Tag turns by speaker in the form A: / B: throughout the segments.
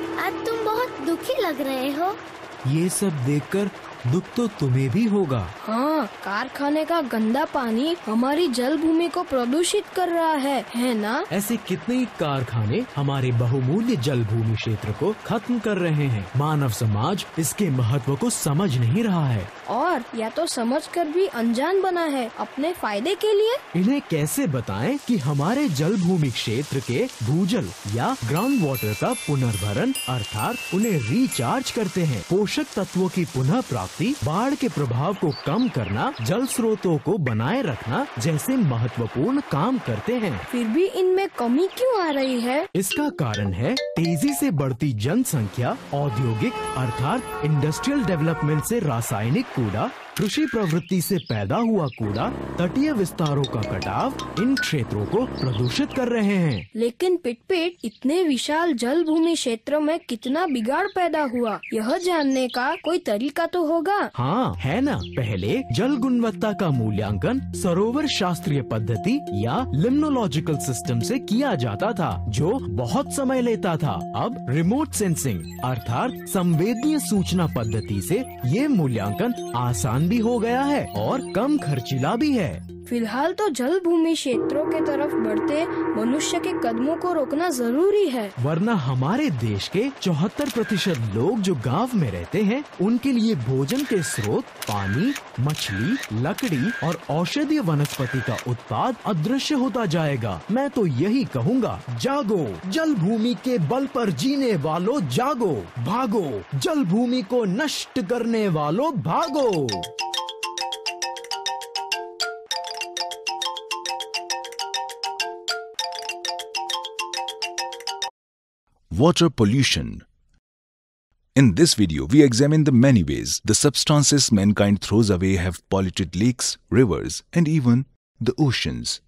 A: आज तुम बहुत दुखी लग रहे हो
B: ये सब देखकर दुख तो तुम्हें भी होगा
A: हाँ कारखाने का गंदा पानी हमारी जल भूमि को प्रदूषित कर रहा है है ना?
B: ऐसे कितने ही कारखाने हमारे बहुमूल्य जल भूमि क्षेत्र को खत्म कर रहे हैं मानव समाज इसके महत्व को समझ नहीं रहा है
A: और या तो समझ कर भी अनजान बना है अपने फायदे के लिए
B: इन्हें कैसे बताए की हमारे जल भूमि क्षेत्र के भूजल या ग्राउंड वाटर का पुनर्भरण अर्थात उन्हें रिचार्ज करते हैं पोषक तत्वों की पुनः प्राप्त शक्ति बाढ़ के प्रभाव को कम करना जल स्रोतों को बनाए रखना जैसे महत्वपूर्ण काम करते हैं
A: फिर भी इनमें कमी क्यों आ रही है
B: इसका कारण है तेजी से बढ़ती जनसंख्या औद्योगिक अर्थात इंडस्ट्रियल डेवलपमेंट से रासायनिक कूड़ा कृषि प्रवृत्ति से पैदा हुआ कूड़ा तटीय विस्तारों का कटाव इन क्षेत्रों को प्रदूषित कर रहे हैं
A: लेकिन पिटपेट इतने विशाल जल भूमि क्षेत्र में कितना बिगाड़ पैदा हुआ यह जानने का कोई तरीका तो होगा
B: हाँ है ना पहले जल गुणवत्ता का मूल्यांकन सरोवर शास्त्रीय पद्धति या लिम्नोलॉजिकल सिस्टम से किया जाता था जो बहुत समय लेता था अब रिमोट सेंसिंग अर्थात संवेदनीय सूचना पद्धति से ये मूल्यांकन आसान भी हो गया है और कम खर्चीला भी है
A: फिलहाल तो जल भूमि क्षेत्रों के तरफ बढ़ते मनुष्य के कदमों को रोकना जरूरी है
B: वरना हमारे देश के चौहत्तर प्रतिशत लोग जो गांव में रहते हैं उनके लिए भोजन के स्रोत पानी मछली लकड़ी और औषधीय वनस्पति का उत्पाद अदृश्य होता जाएगा मैं तो यही कहूँगा जागो जल भूमि के बल पर जीने वालों जागो भागो जल भूमि को नष्ट करने वालों भागो
C: Water pollution. In this video, we examine the many ways the substances mankind throws away have polluted lakes, rivers, and even the oceans.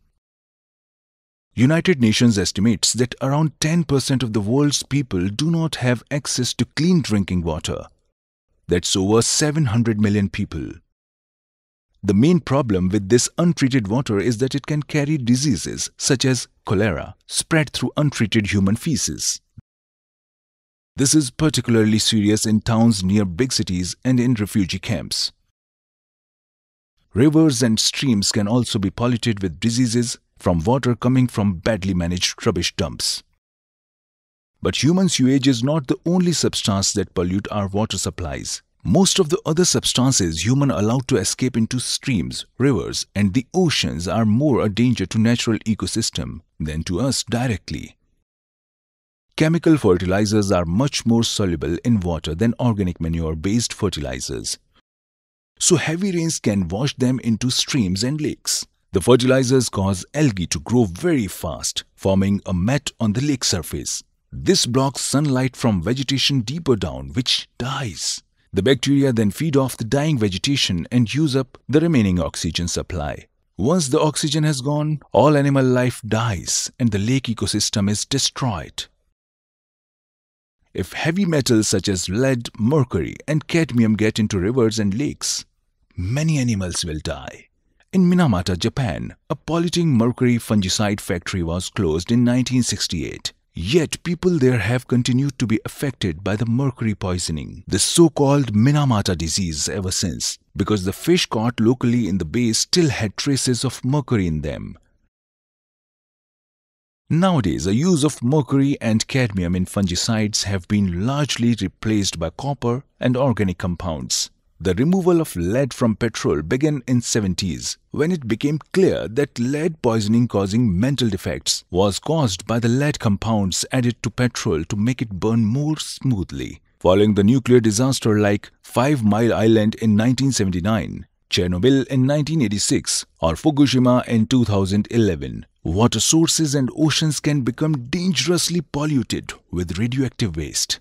C: United Nations estimates that around 10% of the world's people do not have access to clean drinking water. That's over 700 million people. The main problem with this untreated water is that it can carry diseases such as cholera spread through untreated human feces. This is particularly serious in towns near big cities and in refugee camps. Rivers and streams can also be polluted with diseases from water coming from badly managed rubbish dumps. But human sewage is not the only substance that pollute our water supplies. Most of the other substances human allowed to escape into streams, rivers and the oceans are more a danger to natural ecosystem than to us directly. Chemical fertilizers are much more soluble in water than organic manure-based fertilizers. So heavy rains can wash them into streams and lakes. The fertilizers cause algae to grow very fast, forming a mat on the lake surface. This blocks sunlight from vegetation deeper down, which dies. The bacteria then feed off the dying vegetation and use up the remaining oxygen supply. Once the oxygen has gone, all animal life dies and the lake ecosystem is destroyed if heavy metals such as lead, mercury, and cadmium get into rivers and lakes, many animals will die. In Minamata, Japan, a polluting mercury fungicide factory was closed in 1968. Yet people there have continued to be affected by the mercury poisoning, the so-called Minamata disease ever since, because the fish caught locally in the bay still had traces of mercury in them. Nowadays, the use of mercury and cadmium in fungicides have been largely replaced by copper and organic compounds. The removal of lead from petrol began in 70s when it became clear that lead poisoning causing mental defects was caused by the lead compounds added to petrol to make it burn more smoothly. Following the nuclear disaster like Five Mile Island in 1979, Chernobyl in 1986 or Fukushima in 2011 water sources and oceans can become dangerously polluted with radioactive waste.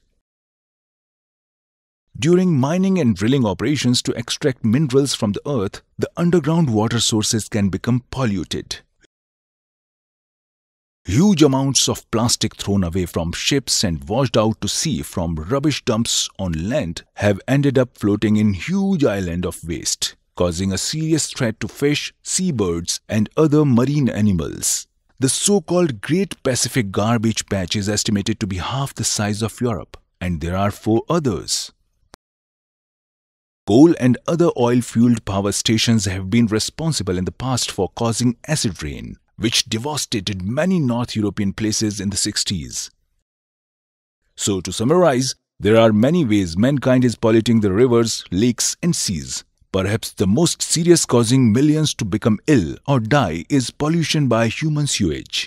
C: During mining and drilling operations to extract minerals from the earth, the underground water sources can become polluted. Huge amounts of plastic thrown away from ships and washed out to sea from rubbish dumps on land have ended up floating in huge island of waste causing a serious threat to fish, seabirds, and other marine animals. The so-called Great Pacific Garbage Patch is estimated to be half the size of Europe, and there are four others. Coal and other oil-fueled power stations have been responsible in the past for causing acid rain, which devastated many North European places in the 60s. So to summarize, there are many ways mankind is polluting the rivers, lakes and seas. Perhaps the most serious causing millions to become ill or die is pollution by human sewage.